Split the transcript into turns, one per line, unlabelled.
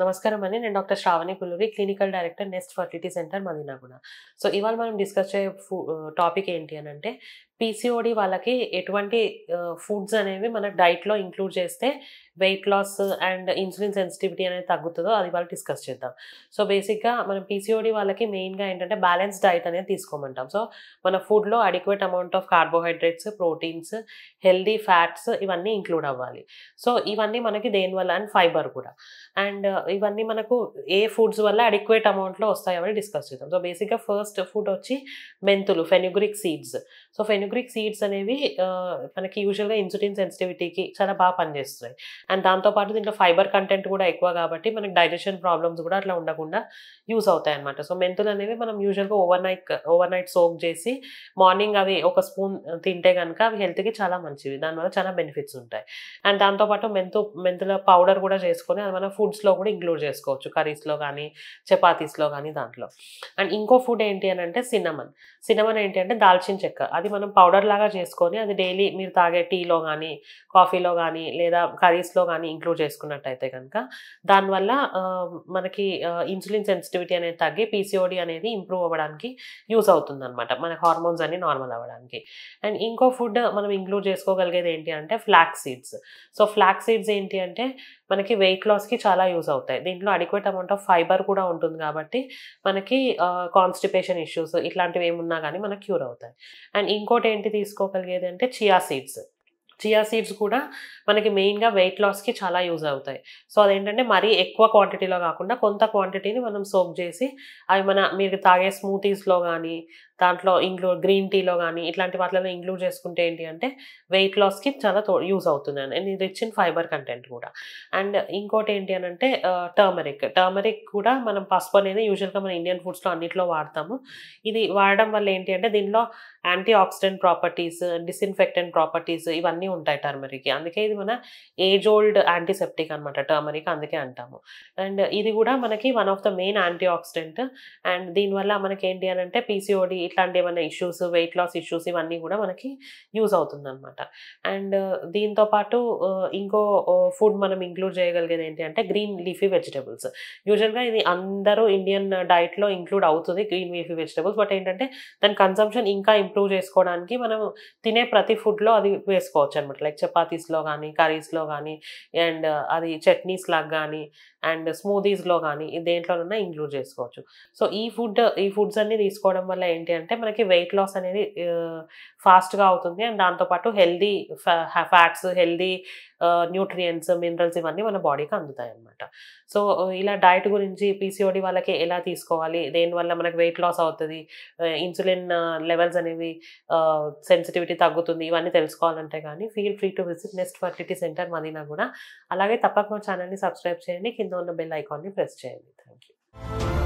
నమస్కారం అండి నేను doctor Sravani Pulluri clinical director nest fertility centre కూడా సో ఇవాళ మనం డిస్కస్ చేయే టాపిక్ ఏంటి అని అంటే పీసీఓడి వాళ్ళకి ఎటువంటి ఫుడ్స్ అనేవి మన డైట్లో ఇంక్లూడ్ చేస్తే weight loss and insulin sensitivity అనేది తగ్గుతుందో అది వాళ్ళు డిస్కస్ చేద్దాం సో బేసిక్గా మనం పీసీఓడి వాళ్ళకి మెయిన్గా ఏంటంటే బ్యాలెన్స్ డైట్ అనేది తీసుకోమంటాం సో మన ఫుడ్లో adequate amount of carbohydrates proteins healthy fats ఇవన్నీ ఇంక్లూడ్ అవ్వాలి సో ఇవన్నీ మనకి దేనివల్ల అండ్ ఫైబర్ కూడా అండ్ ఇవన్నీ మనకు ఏ ఫుడ్స్ వల్ల అడిక్వేట్ అమౌంట్లో వస్తాయో అని డిస్కస్ చేద్దాం సో బేసిక్గా ఫస్ట్ ఫుడ్ వచ్చి మెంతులు fenugreek seeds so fenugreek fabric seeds అనేవి మనకి యూజువల్గా ఇన్సులిన్ సెన్సిటివిటీకి చాలా బాగా పనిచేస్తున్నాయి అండ్ దాంతోపాటు దీంట్లో ఫైబర్ కంటెంట్ కూడా ఎక్కువ కాబట్టి మనకి డైజెషన్ ప్రాబ్లమ్స్ కూడా అట్లా ఉండకుండా యూస్ అవుతాయి అనమాట సో మెంతులు అనేవి మనం యూజువల్గా overnight overnight soak చేసి మార్నింగ్ అవి ఒక స్పూన్ తింటే కనుక అవి హెల్త్కి చాలా మంచివి దానివల్ల చాలా బెనిఫిట్స్ ఉంటాయి అండ్ దాంతోపాటు మెంతు మెంతుల పౌడర్ కూడా చేసుకొని అది మనం ఫుడ్స్లో కూడా ఇంక్లూడ్ చేసుకోవచ్చు కర్రీస్లో కానీ చపాతీస్లో కానీ దాంట్లో అండ్ ఇంకో ఫుడ్ ఏంటి అని అంటే సినమన్ సినమన్ ఏంటి అంటే దాల్చిన చెక్క అది మనం పౌడర్ లాగా చేసుకొని అది డైలీ మీరు తాగే టీలో కానీ కాఫీలో కానీ లేదా కర్రీస్లో కానీ ఇంక్లూడ్ చేసుకున్నట్టయితే కనుక దానివల్ల మనకి ఇన్సులిన్ సెన్సిటివిటీ అనేది తగ్గి పీసీఓడి అనేది ఇంప్రూవ్ అవ్వడానికి యూస్ అవుతుంది అనమాట మన హార్మోన్స్ అన్ని నార్మల్ అవ్వడానికి అండ్ ఇంకో ఫుడ్ మనం ఇంక్లూడ్ చేసుకోగలిగేది ఏంటి అంటే flax seeds so flax seeds ఏంటి అంటే మనకి వెయిట్ లాస్కి చాలా యూజ్ అవుతాయి దీంట్లో అడిక్వేట్ అమౌంట్ ఆఫ్ ఫైబర్ కూడా ఉంటుంది కాబట్టి మనకి కాన్స్టిపేషన్ ఇష్యూస్ ఇట్లాంటివి ఏమున్నా కానీ మనకు క్యూర్ అవుతాయి అండ్ ఇంకోటి ఏంటి తీసుకోగలిగేది అంటే చియా సీడ్స్ చియా సీడ్స్ కూడా మనకి మెయిన్గా వెయిట్ లాస్కి చాలా యూజ్ అవుతాయి సో అదేంటంటే మరీ ఎక్కువ క్వాంటిటీలో కాకుండా కొంత క్వాంటిటీని మనం సోక్ చేసి అవి మన మీరు తాగే స్మూతీస్లో కానీ దాంట్లో ఇంక్లూడ్ గ్రీన్ టీలో కానీ ఇట్లాంటి వాటిలో ఇంక్లూడ్ చేసుకుంటే ఏంటి అంటే వెయిట్ లాస్కి చాలా యూజ్ అవుతుంది అండ్ ఇది రిచ్ ఇన్ ఫైబర్ కంటెంట్ కూడా అండ్ ఇంకోటి ఏంటి అని అంటే టర్మరిక్ టర్మరిక్ కూడా మనం పసుపు అనేది యూజువల్గా మన ఇండియన్ ఫుడ్స్లో అన్నింటిలో వాడతాము ఇది వాడడం వల్ల ఏంటి అంటే దీనిలో antioxidant properties disinfectant properties ఇవన్నీ ఉంటాయి టర్మరిక్ అందుకే ఇది మన ఏజ్ ఓల్డ్ యాంటీసెప్టిక్ అనమాట టర్మరిక్ అందుకే అంటాము అండ్ ఇది కూడా మనకి one of the main antioxidant and దీనివల్ల మనకి ఏంటి అని అంటే పీసీఓడి ఇట్లాంటి ఏమైనా ఇష్యూస్ వెయిట్ లాస్ ఇష్యూస్ ఇవన్నీ కూడా మనకి యూజ్ అవుతుంది అనమాట అండ్ uh, దీంతో పాటు uh, ఇంకో ఫుడ్ uh, మనం ఇంక్లూడ్ చేయగలిగేది ఏంటి అంటే గ్రీన్ లీఫీ వెజిటబుల్స్ యూజువల్గా ఇది అందరూ ఇండియన్ డైట్లో ఇంక్లూడ్ అవుతుంది గ్రీన్ లీఫీ వెజిటబుల్స్ బట్ ఏంటంటే దాని కన్సంప్షన్ ఇంకా ఇంప్రూవ్ చేసుకోవడానికి మనం తినే ప్రతి ఫుడ్లో అది వేసుకోవచ్చు అనమాట లైక్ చపాతీస్లో కానీ కర్రీస్లో కానీ అండ్ అది చట్నీస్ లాగా కానీ అండ్ స్మూదీస్లో కానీ దేంట్లోనైనా ఇంక్లూడ్ చేసుకోవచ్చు సో ఈ ఫుడ్ ఈ ఫుడ్స్ అన్ని తీసుకోవడం వల్ల ఏంటి ఏంటి అంటే మనకి వెయిట్ లాస్ అనేది ఫాస్ట్గా అవుతుంది అండ్ దాంతోపాటు హెల్దీ ఫ్యా ఫ్యాట్స్ హెల్దీ న్యూట్రియంట్స్ మినరల్స్ ఇవన్నీ మన బాడీకి అందుతాయి అనమాట సో ఇలా డైట్ గురించి పీసీఓడి వాళ్ళకి ఎలా తీసుకోవాలి దేనివల్ల మనకి వెయిట్ లాస్ అవుతుంది ఇన్సులిన్ లెవెల్స్ అనేవి సెన్సిటివిటీ తగ్గుతుంది ఇవన్నీ తెలుసుకోవాలంటే కానీ feel free to visit next fertility centre Madina కూడా అలాగే తప్పక ఛానల్ని సబ్స్క్రైబ్ చేయండి కింద ఉన్న బెల్ ఐకాన్ని ప్రెస్ చేయండి థ్యాంక్ యూ